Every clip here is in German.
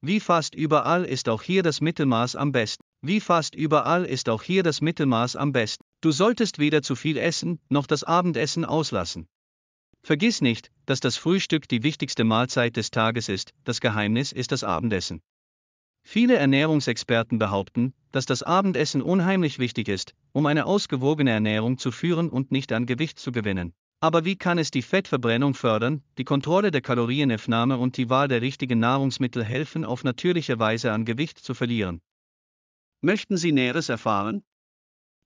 Wie fast überall ist auch hier das Mittelmaß am besten. Wie fast überall ist auch hier das Mittelmaß am besten. Du solltest weder zu viel essen, noch das Abendessen auslassen. Vergiss nicht, dass das Frühstück die wichtigste Mahlzeit des Tages ist, das Geheimnis ist das Abendessen. Viele Ernährungsexperten behaupten, dass das Abendessen unheimlich wichtig ist, um eine ausgewogene Ernährung zu führen und nicht an Gewicht zu gewinnen. Aber wie kann es die Fettverbrennung fördern? Die Kontrolle der Kalorienaufnahme und die Wahl der richtigen Nahrungsmittel helfen auf natürliche Weise an Gewicht zu verlieren. Möchten Sie Näheres erfahren?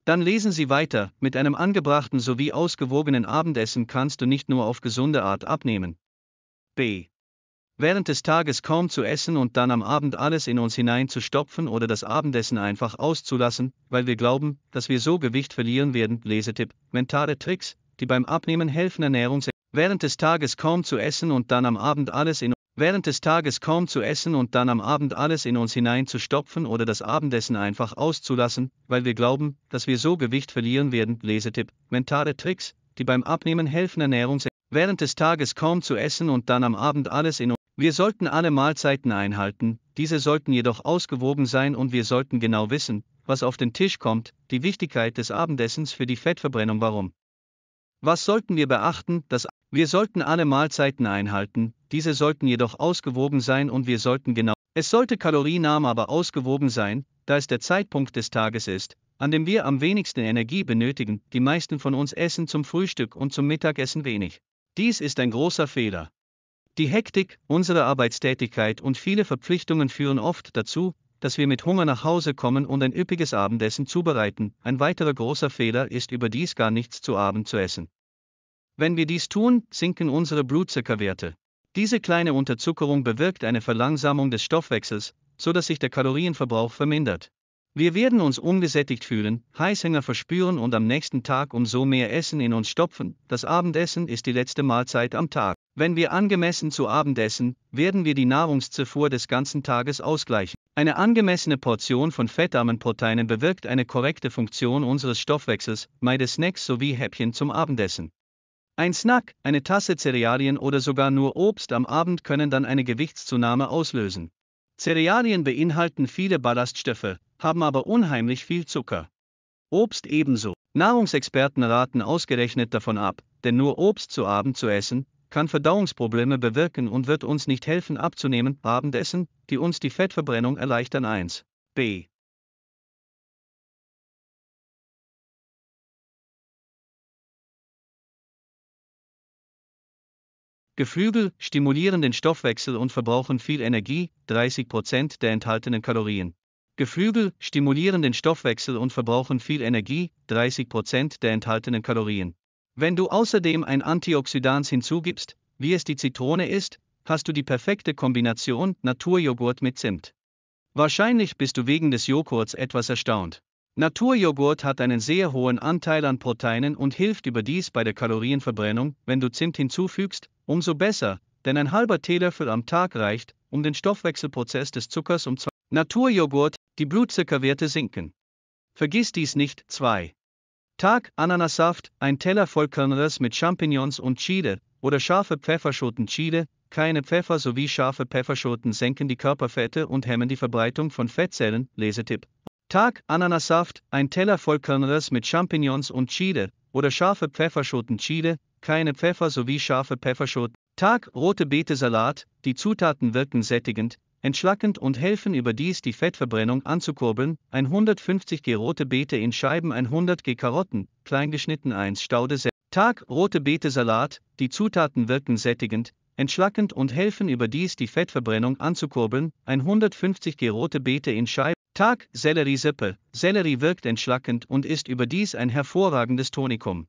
Dann lesen Sie weiter, mit einem angebrachten sowie ausgewogenen Abendessen kannst du nicht nur auf gesunde Art abnehmen. B. Während des Tages kaum zu essen und dann am Abend alles in uns hinein zu stopfen oder das Abendessen einfach auszulassen, weil wir glauben, dass wir so Gewicht verlieren werden. Lesetipp, mentale Tricks, die beim Abnehmen helfen Ernährung während des Tages kaum zu essen und dann am Abend alles in während des Tages kaum zu essen und dann am Abend alles in uns hineinzustopfen oder das Abendessen einfach auszulassen, weil wir glauben, dass wir so Gewicht verlieren werden. Lesetipp: Mentale Tricks, die beim Abnehmen helfen Ernährung während des Tages kaum zu essen und dann am Abend alles in uns. Wir sollten alle Mahlzeiten einhalten, diese sollten jedoch ausgewogen sein und wir sollten genau wissen, was auf den Tisch kommt, die Wichtigkeit des Abendessens für die Fettverbrennung warum. Was sollten wir beachten? Dass wir sollten alle Mahlzeiten einhalten, diese sollten jedoch ausgewogen sein und wir sollten genau. Es sollte kalorienarm aber ausgewogen sein, da es der Zeitpunkt des Tages ist, an dem wir am wenigsten Energie benötigen. Die meisten von uns essen zum Frühstück und zum Mittagessen wenig. Dies ist ein großer Fehler. Die Hektik, unsere Arbeitstätigkeit und viele Verpflichtungen führen oft dazu, dass wir mit Hunger nach Hause kommen und ein üppiges Abendessen zubereiten, ein weiterer großer Fehler ist überdies gar nichts zu Abend zu essen. Wenn wir dies tun, sinken unsere Blutzuckerwerte. Diese kleine Unterzuckerung bewirkt eine Verlangsamung des Stoffwechsels, so dass sich der Kalorienverbrauch vermindert. Wir werden uns ungesättigt fühlen, Heißhänger verspüren und am nächsten Tag umso mehr Essen in uns stopfen. Das Abendessen ist die letzte Mahlzeit am Tag. Wenn wir angemessen zu Abend essen, werden wir die Nahrungszufuhr des ganzen Tages ausgleichen. Eine angemessene Portion von fettarmen Proteinen bewirkt eine korrekte Funktion unseres Stoffwechsels, meide Snacks sowie Häppchen zum Abendessen. Ein Snack, eine Tasse Cerealien oder sogar nur Obst am Abend können dann eine Gewichtszunahme auslösen. Cerealien beinhalten viele Ballaststoffe, haben aber unheimlich viel Zucker. Obst ebenso. Nahrungsexperten raten ausgerechnet davon ab, denn nur Obst zu Abend zu essen, kann Verdauungsprobleme bewirken und wird uns nicht helfen abzunehmen. Abendessen, die uns die Fettverbrennung erleichtern 1. B. Geflügel stimulieren den Stoffwechsel und verbrauchen viel Energie, 30% der enthaltenen Kalorien. Geflügel stimulieren den Stoffwechsel und verbrauchen viel Energie, 30% der enthaltenen Kalorien. Wenn du außerdem ein Antioxidans hinzugibst, wie es die Zitrone ist, hast du die perfekte Kombination Naturjoghurt mit Zimt. Wahrscheinlich bist du wegen des Joghurts etwas erstaunt. Naturjoghurt hat einen sehr hohen Anteil an Proteinen und hilft überdies bei der Kalorienverbrennung, wenn du Zimt hinzufügst, umso besser, denn ein halber Teelöffel am Tag reicht, um den Stoffwechselprozess des Zuckers um 20 Naturjoghurt die Blutzuckerwerte sinken. Vergiss dies nicht. 2. Tag Ananassaft, ein Teller voll Kernreis mit Champignons und Chile oder scharfe Pfefferschoten Chile, keine Pfeffer sowie scharfe Pfefferschoten senken die Körperfette und hemmen die Verbreitung von Fettzellen. Lesetipp. Tag Ananassaft, ein Teller voll Kernreis mit Champignons und Chile oder scharfe Pfefferschoten Chile, keine Pfeffer sowie scharfe Pfefferschoten. Tag rote Beete Salat, die Zutaten wirken sättigend, entschlackend und helfen überdies die Fettverbrennung anzukurbeln, 150 g rote Beete in Scheiben 100 g Karotten, kleingeschnitten 1 Staude Tag rote Beete Salat, die Zutaten wirken sättigend, entschlackend und helfen überdies die Fettverbrennung anzukurbeln, 150 g rote Beete in Scheiben Tag Selleriesippe, Sellerie wirkt entschlackend und ist überdies ein hervorragendes Tonikum.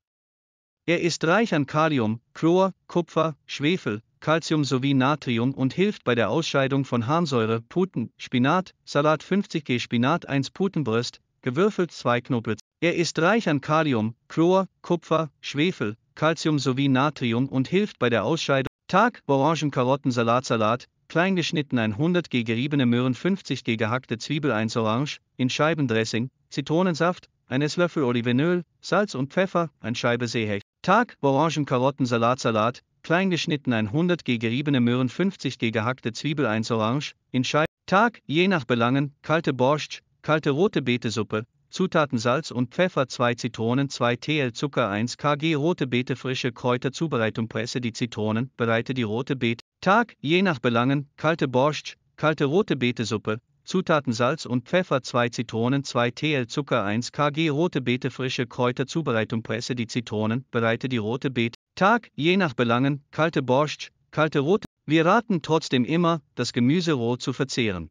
Er ist reich an Kalium, Chlor, Kupfer, Schwefel, Calcium sowie Natrium und hilft bei der Ausscheidung von Harnsäure, Puten, Spinat, Salat 50g Spinat 1 Putenbrust, gewürfelt 2 Knoblauch. Er ist reich an Kalium, Chlor, Kupfer, Schwefel, Calcium sowie Natrium und hilft bei der Ausscheidung. Tag, Orangen-Karotten-Salatsalat, klein geschnitten 100g geriebene Möhren 50g gehackte Zwiebel 1 Orange, in Scheibendressing, Zitronensaft, 1 Esslöffel Olivenöl, Salz und Pfeffer, 1 Scheibe Seehecht. Tag, Orangen-Karotten-Salatsalat, kleingeschnitten 100 g geriebene Möhren 50 g gehackte Zwiebel 1 Orange, in Scheiben. Tag, je nach Belangen, kalte Borscht, kalte rote Beetesuppe, Zutaten Salz und Pfeffer 2 Zitronen 2 TL Zucker 1 kg rote Beete frische Kräuter Zubereitung Presse die Zitronen, bereite die rote Beete. Tag, je nach Belangen, kalte Borscht, kalte rote Beetesuppe, Zutaten Salz und Pfeffer 2 Zitronen 2 TL Zucker 1 kg Rote Beete frische Kräuter Zubereitung Presse die Zitronen, bereite die Rote Beete. Tag, je nach Belangen, kalte Borscht, kalte Rote. Wir raten trotzdem immer, das Gemüse roh zu verzehren.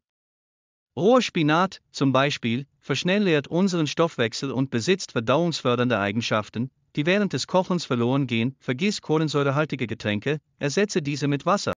Roher Spinat, zum Beispiel, verschnellert unseren Stoffwechsel und besitzt verdauungsfördernde Eigenschaften, die während des Kochens verloren gehen. Vergiss kohlensäurehaltige Getränke, ersetze diese mit Wasser.